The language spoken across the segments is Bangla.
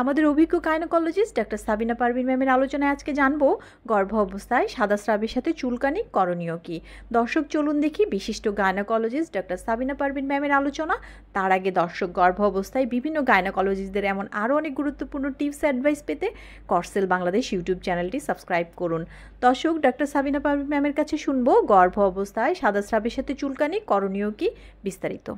আমাদের অভিজ্ঞ গাইনোকোলজিস্ট ডাক্তার সাবিনা পারভিন ম্যামের আলোচনায় আজকে জানবো গর্ভ অবস্থায় সাদা স্রাবের সাথে চুলকানি করণীয় কি দর্শক চলুন দেখি বিশিষ্ট গাইনোকোলজিস্ট ডাক্তার সাবিনা পারভিন ম্যামের আলোচনা তার আগে দর্শক গর্ভ অবস্থায় বিভিন্ন গাইনোকোলজিস্টদের এমন আরও অনেক গুরুত্বপূর্ণ টিপস অ্যাডভাইস পেতে করসেল বাংলাদেশ ইউটিউব চ্যানেলটি সাবস্ক্রাইব করুন দর্শক ডাক্তার সাবিনা পারভিন ম্যামের কাছে শুনবো গর্ভ অবস্থায় সাদা স্রাবের সাথে চুলকানি করণীয় কি বিস্তারিত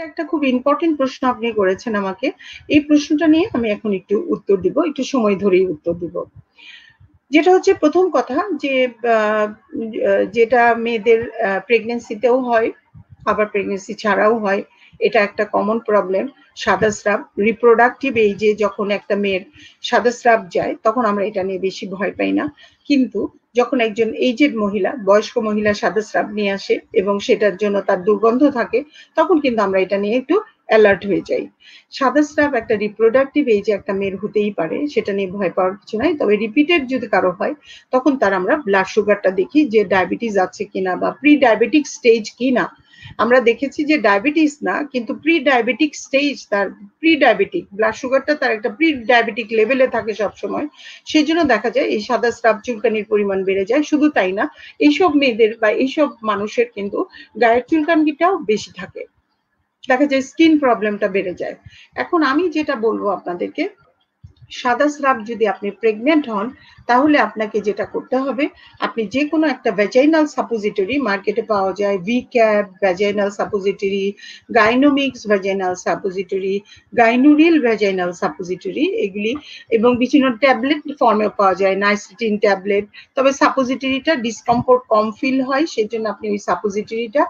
এটা একটা খুব ইম্পর্টেন্ট প্রশ্ন আপনি করেছেন আমাকে এই প্রশ্নটা নিয়ে আমি এখন একটু উত্তর দিব একটু সময় ধরেই উত্তর দিব যেটা হচ্ছে প্রথম কথা যে যেটা মেয়েদের প্রেগনেন্সিতেও হয় আবার প্রেগনেন্সি ছাড়াও হয় এটা একটা কমন প্রবলেম সাদা স্রাব রিপ্রোডাক্টিভ এই যে যখন একটা মেয়ের সাদা স্রাব যায় তখন আমরা এটা নিয়ে বেশি ভয় পাই না কিন্তু যখন একজন এইজেড মহিলা বয়স্ক মহিলা সাদা স্রাব নিয়ে আসে এবং সেটার জন্য তার দুর্গন্ধ থাকে তখন কিন্তু আমরা এটা নিয়ে একটু অ্যালার্ট হয়ে যাই সাদা স্রাব একটা রিপ্রোডাক্টিভ এই যে একটা মেয়ের হতেই পারে সেটা নিয়ে ভয় পাওয়ার কিছু নাই তবে রিপিটেড যদি কারো হয় তখন তার আমরা ব্লাড সুগারটা দেখি যে ডায়াবেটিস আছে কিনা বা প্রি ডায়াবেটিক স্টেজ কিনা আমরা দেখেছি যে ডায়াবেটিস না কিন্তু প্রি ডায়াবেটিক স্টেজ তার প্রি ডায়াবেটিক ব্লাড সুগারটা তার একটা প্রি ডায়াবেটিক লেভেলে থাকে সবসময় সেই জন্য দেখা যায় এই সাদা স্রাব চুলকানির পরিমাণ বেড়ে যায় শুধু তাই না এইসব মেয়েদের বা এইসব মানুষের কিন্তু গায়ের চুলকানিটাও বেশি থাকে দেখা যায় স্কিন প্রবলেমটা বেড়ে যায় এখন আমি যেটা বলবো আপনাদেরকে সাদা স্রাব যদি আপনি প্রেগনেন্ট হন তাহলে আপনাকে যেটা করতে হবে আপনি যে কোনো একটা ভ্যাজাইনাল সাপোজিটরি মার্কেটে পাওয়া যায় ভি ক্যাপ ভ্যাজাইনাল সাপোজিটরি গাইনোমিক্স ভ্যাজাইনাল সাপোজিটরি গাইনুরিল ভ্যাজাইনাল সাপোজিটরি এগুলি এবং বিভিন্ন ট্যাবলেট ফর্মে পাওয়া যায় নাইসিটিন ট্যাবলেট তবে সাপোজিটরিটা ডিসকমফোর্ট কম ফিল হয় সেই জন্য আপনি ওই সাপোজিটরিটা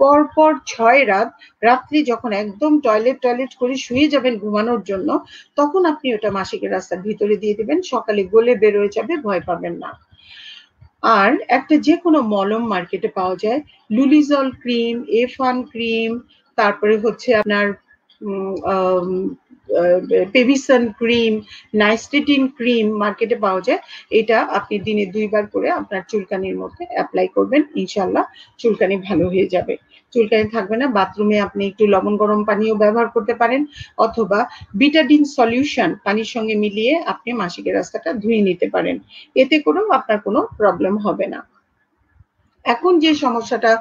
পরপর ছয় রাত রাত্রি যখন একদম টয়লেট টয়লেট করে শুয়ে যাবেন ঘুমানোর জন্য তখন আপনি ওটা মাসিকের রাস্তার ভিতরে দিয়ে দিবেন সকালে গলে বেরোয় যাবে ভয় পাবেন না আর একটা যে কোনো মলম মার্কেটে পাওয়া যায় লুলিজল ক্রিম এফান ক্রিম তারপরে হচ্ছে আপনার পেভিসন ক্রিম নাইস্টেটিন ক্রিম মার্কেটে পাওয়া যায় এটা আপনি দিনে দুইবার করে আপনার চুলকানির মধ্যে অ্যাপ্লাই করবেন ইনশাল্লাহ চুলকানি ভালো হয়ে যাবে চুলকানি থাকবে না বাথরুমে আপনি একটু লবণ গরম পানিও ব্যবহার করতে পারেন অথবা বিটাডিন সলিউশন পানির সঙ্গে মিলিয়ে আপনি মাসিকের রাস্তাটা ধুয়ে নিতে পারেন এতে করেও আপনার কোনো প্রবলেম হবে না এখন যে সমস্যাটা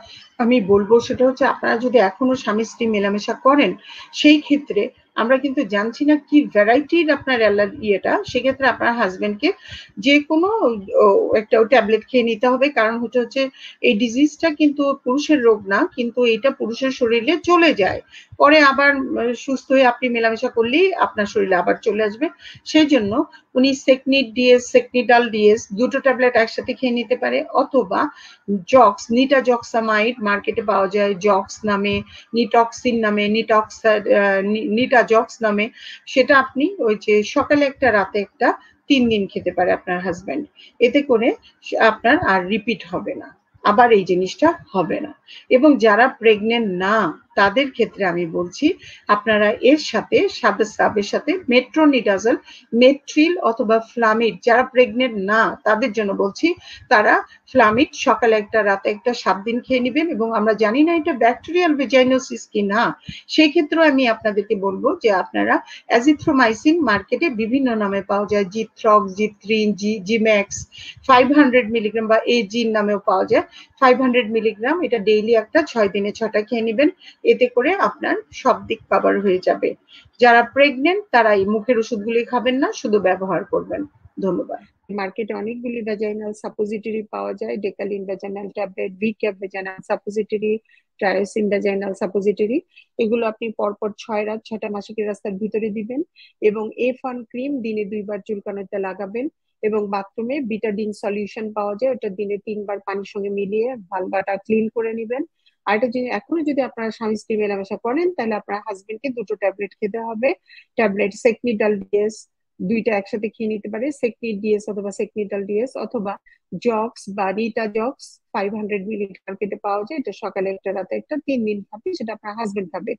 আমি বলবো সেটা হচ্ছে আপনারা যদি এখনো স্বামী স্ত্রী মেলামেশা করেন সেই ক্ষেত্রে আমরা কিন্তু জানছি না কি ভ্যারাইটির আপনার অ্যালার ইয়েটা সেক্ষেত্রে আপনার হাজবেন্ডকে যে কোনো একটা ট্যাবলেট খেয়ে নিতে হবে কারণ হচ্ছে হচ্ছে এই ডিজিজটা কিন্তু পুরুষের রোগ না কিন্তু এটা পুরুষের শরীরে চলে যায় পরে আবার সুস্থ হয়ে আপনি মেলামেশা করলেই আপনার শরীরে আবার চলে আসবে সেই জন্য উনি সেকনিড ডিএস সেকনিডাল ডিএস দুটো ট্যাবলেট একসাথে খেয়ে নিতে পারে অথবা জক্স নিটা জক্সামাইড মার্কেটে পাওয়া যায় জক্স নামে নিটক্সিন নামে নিটক্স নিটা আজক্স নামে সেটা আপনি ওই যে সকালে একটা রাতে একটা তিন দিন খেতে পারে আপনার হাজব্যান্ড এতে করে আপনার আর রিপিট হবে না আবার এই জিনিসটা হবে না এবং যারা প্রেগনেন্ট না তাদের ক্ষেত্রে আমি বলছি আপনারা এর সাথে সাবেস্রাবের সাথে মেট্রোনিডাজল মেট্রিল অথবা ফ্লামিড যারা প্রেগনেন্ট না তাদের জন্য বলছি তারা ফ্লামিড সকালে একটা রাতে একটা সাত দিন খেয়ে নেবেন এবং আমরা জানি না এটা ব্যাকটেরিয়াল ভেজাইনোসিস কি না সেই ক্ষেত্রেও আমি আপনাদেরকে বলবো যে আপনারা অ্যাজিথ্রোমাইসিন মার্কেটে বিভিন্ন নামে পাওয়া যায় জিথ্রক জিথ্রিন জি জিম্যাক্স ফাইভ হান্ড্রেড মিলিগ্রাম বা এজিন নামেও পাওয়া যায় ফাইভ হান্ড্রেড মিলিগ্রাম এটা ডেইলি একটা ছয় দিনে ছটা খেয়ে নেবেন এতে করে আপনার সব দিক কভার হয়ে যাবে যারা প্রেগনেন্ট তারা এই মুখের ওষুধগুলি খাবেন না শুধু ব্যবহার করবেন ধন্যবাদ মার্কেটে অনেকগুলি ভেজাইনাল সাপোজিটরি পাওয়া যায় ডেকালিন vaginal tablet V Cap vaginal suppository ট্রায়োসিন ভেজাইনাল সাপোজিটরি এগুলো আপনি পরপর ছয় রাত ছটা মাসিকের রাস্তার ভিতরে দিবেন এবং এ ফান ক্রিম দিনে দুইবার চুলকানোতে লাগাবেন এবং বাথরুমে বিটাডিন সলিউশন পাওয়া যায় ওটা দিনে তিনবার পানির সঙ্গে মিলিয়ে ভালভাটা ক্লিন করে নেবেন আরেকটা জিনিস এখনো যদি আপনার স্বামী স্ত্রী মেলামেশা করেন তাহলে আপনার হাজবেন্ডকে দুটো ট্যাবলেট খেতে হবে ট্যাবলেট সেকনিডাল ডিএস দুইটা একসাথে খেয়ে নিতে পারে সেকনি ডিএস অথবা সেকনিডাল ডিএস অথবা জক্স বা রিটা জক্স ফাইভ হান্ড্রেড মিলিগ্রাম খেতে পাওয়া যায় এটা সকালে একটা রাতে একটা তিন দিন খাবে সেটা আপনার হাজবেন্ড খাবে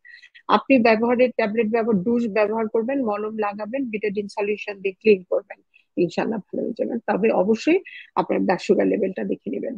আপনি ব্যবহারের ট্যাবলেট ব্যবহার ডুজ ব্যবহার করবেন মলম লাগাবেন বিটাডিন সলিউশন দিয়ে ক্লিন করবেন ইনশাল্লাহ ভালো হয়ে যাবেন তবে অবশ্যই আপনার ব্লাড সুগার লেভেলটা দেখে নেবেন